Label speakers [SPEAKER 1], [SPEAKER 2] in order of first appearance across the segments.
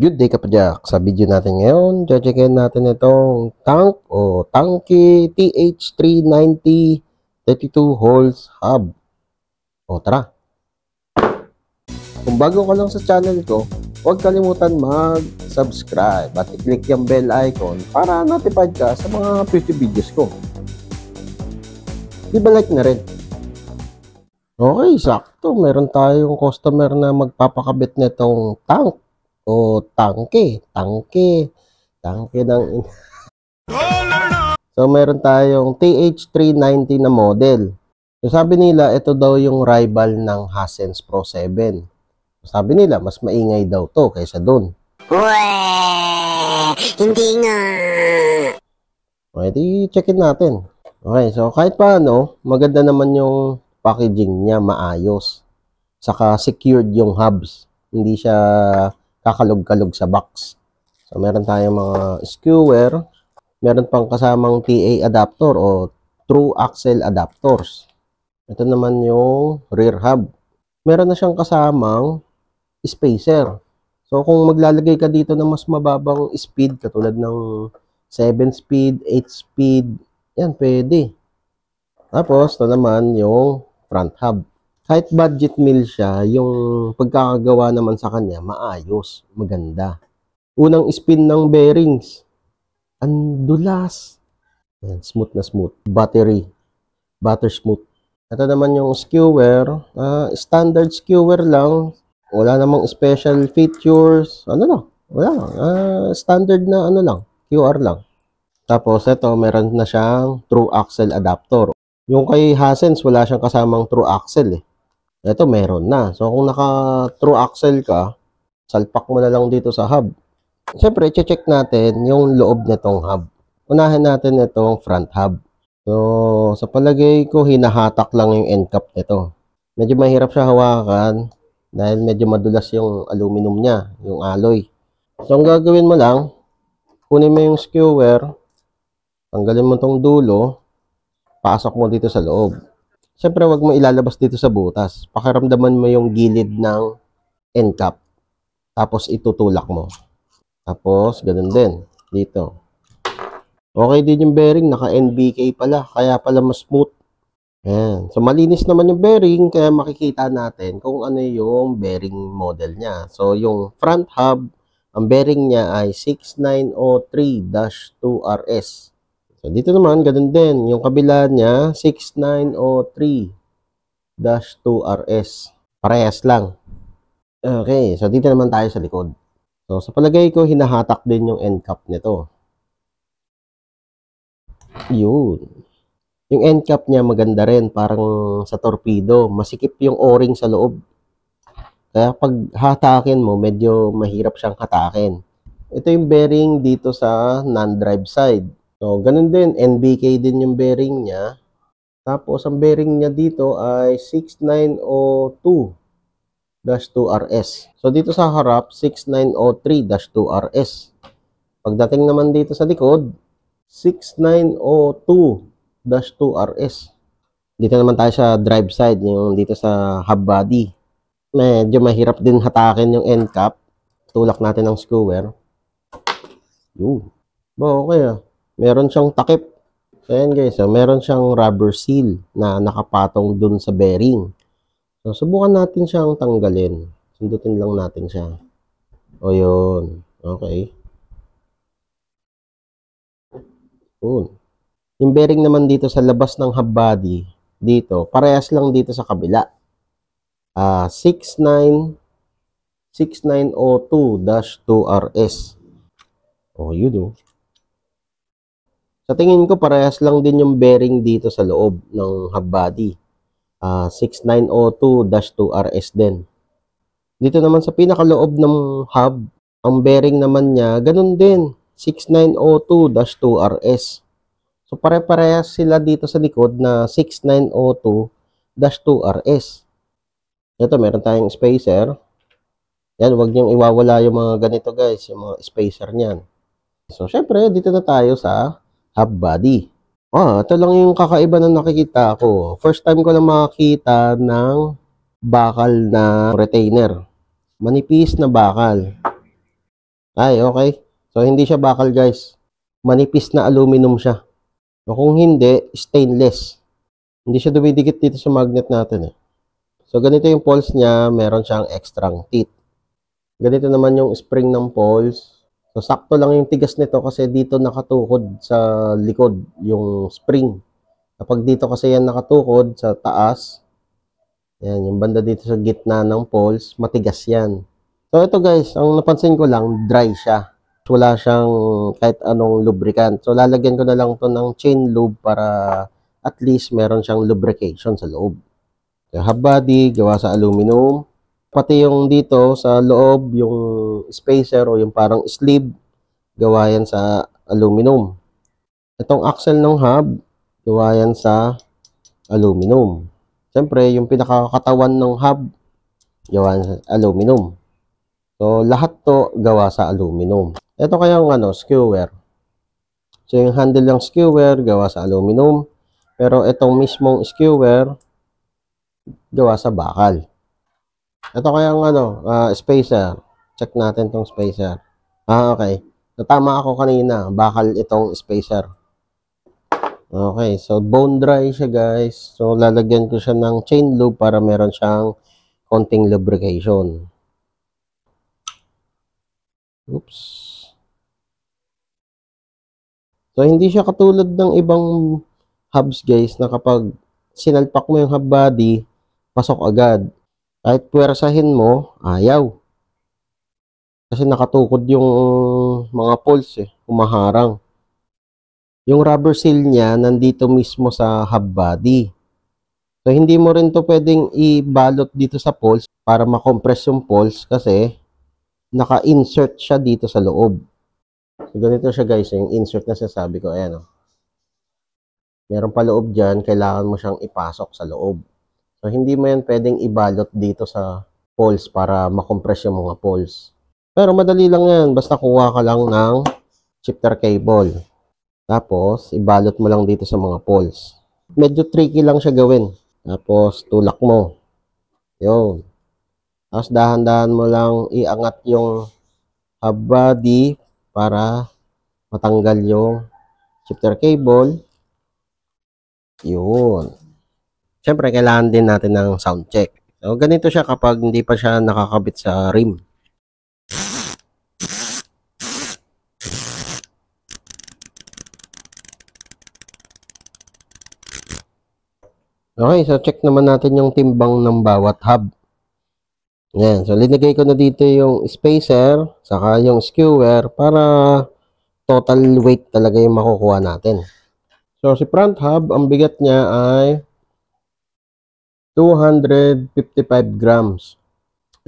[SPEAKER 1] Good day Kapajak! Sa video natin ngayon, checkin natin itong tank o tanky TH390 32 holes hub. O tara! Kung bago ka lang sa channel ko, huwag kalimutan mag-subscribe at i-click yung bell icon para notified ka sa mga future videos ko. Di diba like na rin? Okay, sakto. Meron tayong customer na magpapakabit nitong tank o tangke, tangke, tangke ng So meron tayong TH390 na model. So sabi nila ito daw yung rival ng Hasense Pro 7. So, sabi nila mas maingay daw to kaysa doon. Hindi nga. Okay, di checkin natin. Okay, so kahit paano, maganda naman yung packaging niya, maayos. Saka secured yung hubs. Hindi siya kakalog-kalog sa box. So, meron tayong mga skewer. Meron pang kasamang TA adapter o true axle adapters. Ito naman yung rear hub. Meron na siyang kasamang spacer. So, kung maglalagay ka dito ng mas mababang speed, katulad ng 7 speed, 8 speed, yan, pwede. Tapos, ito naman yung front hub kahit budget meal siya, yung pagkakagawa naman sa kanya, maayos, maganda. Unang spin ng bearings, ang dulas. Ayan, smooth na smooth. Battery, butter smooth. Ito naman yung skewer, uh, standard skewer lang. Wala namang special features, ano lang, wala lang. Uh, standard na ano lang, QR lang. Tapos ito, meron na siyang true axle adapter. Yung kay Hassens, wala siyang kasamang true axle eh. Ito, meron na. So, kung naka-true axle ka, salpak mo na lang dito sa hub. Siyempre, check natin yung loob nitong hub. Unahin natin itong front hub. So, sa palagay ko, hinahatak lang yung end cap nito. Medyo mahirap siya hawakan dahil medyo madulas yung aluminum niya, yung alloy. So, ang gagawin mo lang, kunin mo yung skewer, tanggalin mo tong dulo, pasok mo dito sa loob syempre wag mo ilalabas dito sa butas. Pakiramdaman mo yung gilid ng end cap. Tapos itutulak mo. Tapos ganun din dito. Okay din yung bearing, naka NBK pala, kaya pala mas smooth. Ayan. So malinis naman yung bearing, kaya makikita natin kung ano yung bearing model niya. So yung front hub, ang bearing niya ay 6903-2RS. So, dito naman, ganun din. Yung kabila niya, 6903-2RS. Parehas lang. Okay, so dito naman tayo sa likod. So, sa palagay ko, hinahatak din yung end cap nito. Yun. Yung end cap niya maganda rin, parang sa torpedo. Masikip yung o-ring sa loob. Kaya pag hatakin mo, medyo mahirap siyang hatakin. Ito yung bearing dito sa non-drive side. So, ganun din. NBK din yung bearing niya. Tapos, ang bearing niya dito ay 6902-2RS. So, dito sa harap, 6903-2RS. Pagdating naman dito sa likod, 6902-2RS. Dito naman tayo sa drive side, yung dito sa hub body. Medyo mahirap din hatakin yung end cap. Tulak natin ng skewer. Yun. Ba, okay ah meron siyang takip. ayan guys, so, oh. meron siyang rubber seal na nakapatong dun sa bearing. So, subukan natin siyang tanggalin. Sundutin lang natin siya. O, yun. Okay. Yun. Yung bearing naman dito sa labas ng hub body, dito, parehas lang dito sa kabila. Uh, 69 6902-2RS. O, oh, yun o. Oh. Sa tingin ko, parehas lang din yung bearing dito sa loob ng hub body. Uh, ah, 6902-2RS din. Dito naman sa pinakaloob ng hub, ang bearing naman niya, ganun din. 6902-2RS. So pare-parehas sila dito sa likod na 6902-2RS. Ito, meron tayong spacer. Yan, wag niyong iwawala yung mga ganito guys, yung mga spacer niyan. So syempre, dito na tayo sa half body. Ah, ito lang yung kakaiba na nakikita ko. First time ko lang makakita ng bakal na retainer. Manipis na bakal. Ay, okay. So, hindi siya bakal guys. Manipis na aluminum siya. O kung hindi, stainless. Hindi siya dumidikit dito sa magnet natin eh. So, ganito yung poles niya. Meron siyang extra teeth. Ganito naman yung spring ng poles. So, sakto lang yung tigas nito kasi dito nakatukod sa likod yung spring. Kapag dito kasi yan nakatukod sa taas, yan, yung banda dito sa gitna ng poles, matigas yan. So, ito guys, ang napansin ko lang, dry siya. Wala siyang kahit anong lubricant. So, lalagyan ko na lang to ng chain lube para at least meron siyang lubrication sa loob. So, hub body, gawa sa aluminum. Pati yung dito sa loob, yung spacer o yung parang sleeve, gawa yan sa aluminum. Itong axle ng hub, gawa yan sa aluminum. Siyempre, yung pinakakatawan ng hub, gawa sa aluminum. So, lahat to gawa sa aluminum. Ito kaya ano, skewer. So, yung handle ng skewer, gawa sa aluminum. Pero, itong mismong skewer, gawa sa bakal. Ito kayang ano, uh, spacer. Check natin tong spacer. Ah, okay. Natama ako kanina. Bakal itong spacer. Okay, so bone dry siya guys. So lalagyan ko siya ng chain lube para meron siyang konting lubrication. Oops. So hindi siya katulad ng ibang hubs guys na kapag sinalpak mo yung hub body, pasok agad. Kahit puwersahin mo, ayaw. Kasi nakatukod yung mga poles eh, umaharang. Yung rubber seal niya nandito mismo sa hub body. So hindi mo rin to pwedeng ibalot dito sa poles para makompress yung poles kasi naka-insert siya dito sa loob. So ganito siya guys, yung insert na sabi ko, ayan o. Oh. Meron pa loob dyan, kailangan mo siyang ipasok sa loob. So, hindi mo yan pwedeng ibalot dito sa poles para makompress yung mga poles. Pero madali lang yan. Basta kuha ka lang ng shifter cable. Tapos, ibalot mo lang dito sa mga poles. Medyo tricky lang siya gawin. Tapos, tulak mo. Yun. Tapos, dahan-dahan mo lang iangat yung hub body para matanggal yung shifter cable. Yun syempre kailangan din natin ng sound check. So, ganito siya kapag hindi pa siya nakakabit sa rim. Okay, so check naman natin yung timbang ng bawat hub. Ayan, so linagay ko na dito yung spacer, saka yung skewer para total weight talaga yung makukuha natin. So si front hub, ang bigat niya ay 255 grams.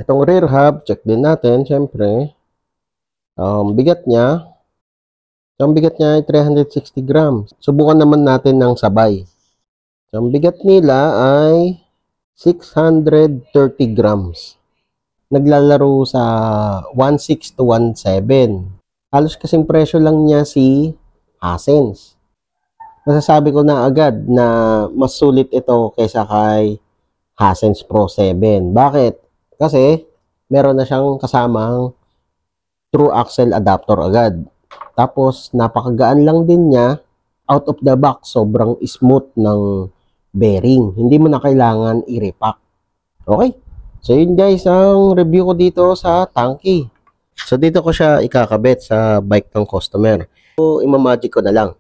[SPEAKER 1] Itong rear hub, check din natin, syempre. Um, bigat niya, so, ang bigat niya ay 360 grams. Subukan naman natin ng sabay. So, ang bigat nila ay 630 grams. Naglalaro sa 1.6 to 1.7. Halos kasing presyo lang niya si Asens. Masasabi ko na agad na mas sulit ito kaysa kay Hisense Pro 7. Bakit? Kasi meron na siyang kasamang true axle adapter agad. Tapos napakagaan lang din niya out of the box, sobrang smooth ng bearing. Hindi mo na kailangan i-repack. Okay? So yun guys, ang review ko dito sa tanky. So dito ko siya ikakabit sa bike ng customer. So imamagic ko na lang.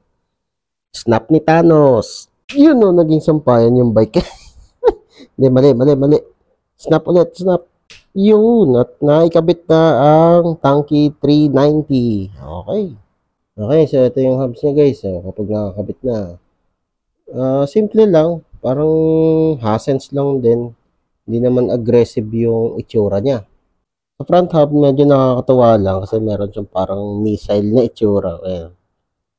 [SPEAKER 1] Snap ni Thanos. Yun no, naging sampayan yung bike. Hindi, mali, mali, mali. Snap ulit, snap. Yun, at naikabit na ang Tanky 390. Okay. Okay, so ito yung hubs niya guys. kapag nakakabit na. Uh, simple lang. Parang hasens lang din. Hindi naman aggressive yung itsura niya. Sa front hub, medyo nakakatawa lang kasi meron siyang parang missile na itsura. Ayan.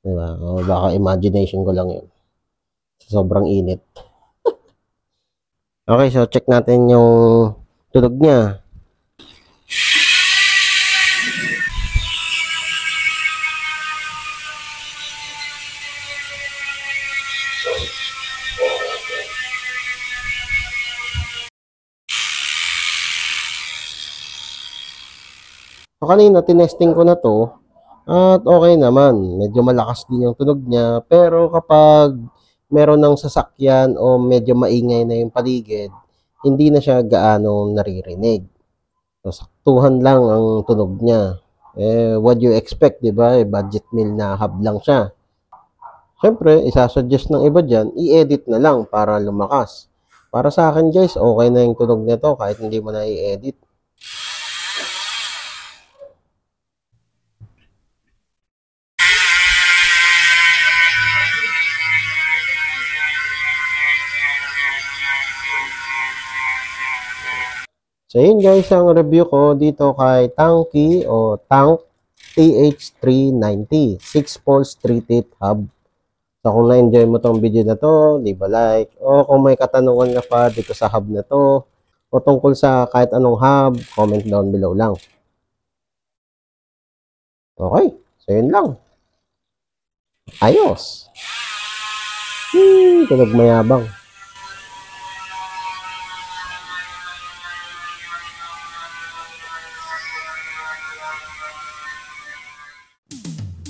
[SPEAKER 1] Diba? O, baka imagination ko lang yun. Sobrang init. Okay, so check natin yung tunog niya. So kanina tinesting ko na to at okay naman. Medyo malakas din yung tunog niya pero kapag meron ng sasakyan o medyo maingay na yung paligid, hindi na siya gaano naririnig. So, saktuhan lang ang tunog niya. Eh, what you expect, di ba? Eh, budget meal na hab lang siya. Siyempre, isasuggest ng iba dyan, i-edit na lang para lumakas. Para sa akin guys, okay na yung tunog nito kahit hindi mo na i-edit. So, yun guys, ang review ko dito kay Tanky o Tank TH390 6 volts 3 teeth hub. So, kung na-enjoy mo tong video na to, di ba like? O kung may katanungan ka pa dito sa hub na to, o tungkol sa kahit anong hub, comment down below lang. Okay, so yun lang. Ayos! Hmm, tunog mayabang.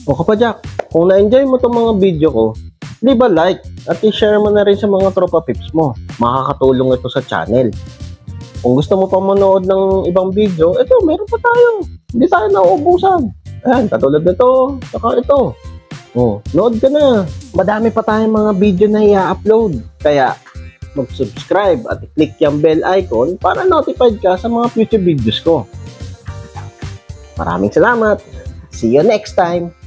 [SPEAKER 1] O kapadyak, kung na-enjoy mo itong mga video ko, di ba like at i-share mo na rin sa mga tropa pips mo. Makakatulong ito sa channel. Kung gusto mo pa manood ng ibang video, ito, meron pa tayo. Hindi tayo nauubusan. Ayan, katulad nito, saka ito. Oh, load ka na. Madami pa tayong mga video na i-upload. Kaya, mag-subscribe at i click yung bell icon para notified ka sa mga future videos ko. Maraming salamat. See you next time.